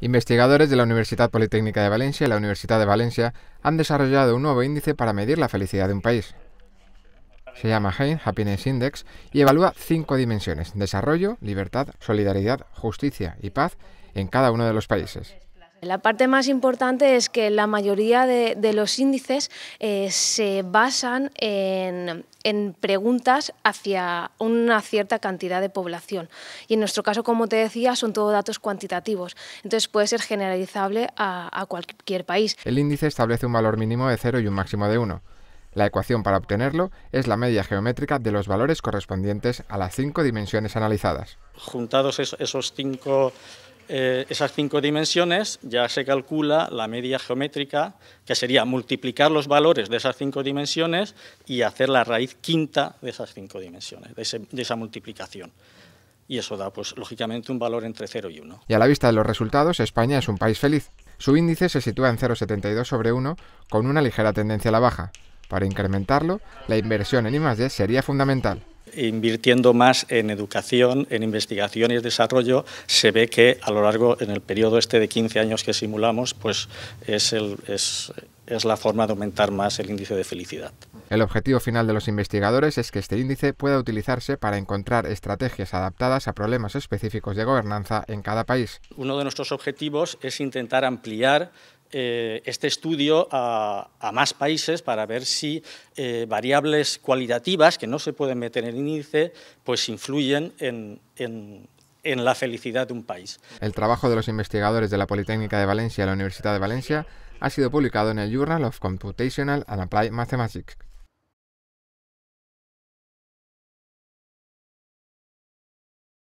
Investigadores de la Universidad Politécnica de Valencia y la Universidad de Valencia han desarrollado un nuevo índice para medir la felicidad de un país. Se llama Hein Happiness Index y evalúa cinco dimensiones, desarrollo, libertad, solidaridad, justicia y paz, en cada uno de los países. La parte más importante es que la mayoría de, los índices eh, se basan en, preguntas hacia una cierta cantidad de población. Y en nuestro caso, como te decía, son todos datos cuantitativos. Entonces puede ser generalizable a, cualquier país. El índice establece un valor mínimo de 0 y un máximo de 1. La ecuación para obtenerlo es la media geométrica de los valores correspondientes a las cinco dimensiones analizadas. Juntados esos cinco eh, esas cinco dimensiones ya se calcula la media geométrica, que sería multiplicar los valores de esas cinco dimensiones y hacer la raíz quinta de esas cinco dimensiones, de, esa multiplicación y eso da, pues, lógicamente, un valor entre 0 y 1. Y a la vista de los resultados, España es un país feliz. Su índice se sitúa en 0,72 sobre 1, con una ligera tendencia a la baja. Para incrementarlo, la inversión en I+.D. sería fundamental invirtiendo más en educación, en investigación y desarrollo, se ve que a lo largo, en el periodo este de 15 años que simulamos, pues es la forma de aumentar más el índice de felicidad. El objetivo final de los investigadores es que este índice pueda utilizarse para encontrar estrategias adaptadas a problemas específicos de gobernanza en cada país. Uno de nuestros objetivos es intentar ampliar eh, este estudio a, más países para ver si eh, variables cualitativas que no se pueden meter en el índice pues influyen en, en la felicidad de un país. El trabajo de los investigadores de la Politécnica de Valencia y la Universidad de Valencia ha sido publicado en el Journal of Computational and Applied Mathematics.